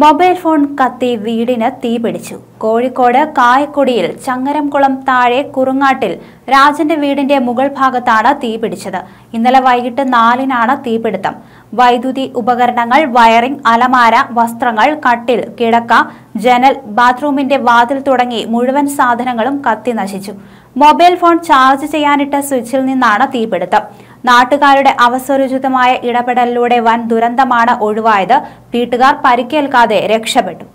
mobile phone കത്തി വീടിന് തീപിടിച്ചു കോഴിക്കോട് കായക്കൊടിയിൽ ചങ്ങരംകുളം താഴെ കുറുങ്ങാട്ടിൽ രാജന്റെ വീടിന്റെ മുകൾ ഭാഗത്താണ് തീപിടിച്ചത് ഇന്നലെ വൈകിട്ട് നാലിനാണ് തീപിടുത്തം വൈദ്യുതി ഉപകരണങ്ങൾ വയറിംഗ് അലമാര വസ്ത്രങ്ങൾ കട്ടിൽ കിടക്ക ജനൽ ബാത്റൂമിന്റെ വാതിൽ തുടങ്ങി മുഴുവൻ സാധനങ്ങളും കത്തി നശിച്ചു മൊബൈൽ ഫോൺ ചാർജ് ചെയ്യാനിട്ട സ്വിച്ചിൽ നിന്നാണ് തീപിടുത്തം നാട്ടുകാരുടെ അവസരോചിതമായ ഇടപെടലിലൂടെ വൻ ദുരന്തമാണ് ഒഴിവായത് വീട്ടുകാർ പരിക്കേൽക്കാതെ രക്ഷപ്പെട്ടു